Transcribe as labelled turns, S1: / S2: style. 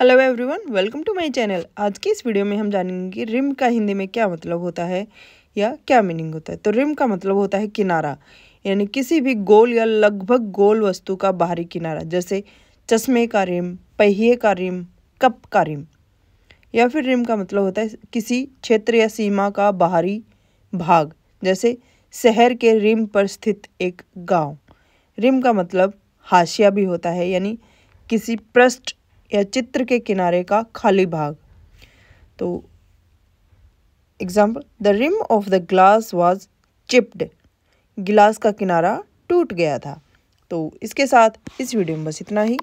S1: hello everyone welcome to my channel आज की इस वीडियो में हम जानेंगे कि रिम का हिंदी में क्या मतलब होता है या क्या मीनिंग होता है तो रिम का मतलब होता है किनारा यानी किसी भी गोल या लगभग गोल वस्तु का बाहरी किनारा जैसे चश्मे का रिम पहिए का रिम कप का रिम या फिर रिम का मतलब होता है किसी क्षेत्र या सीमा का बाहरी भाग जैसे शहर के रिम पर स्थित एक गाँव रिम का मतलब हाशिया भी होता है यानी किसी पृष्ठ या चित्र के किनारे का खाली भाग तो example the rim of the glass was chipped गिलास का किनारा टूट गया था तो इसके साथ इस वीडियो में बस इतना ही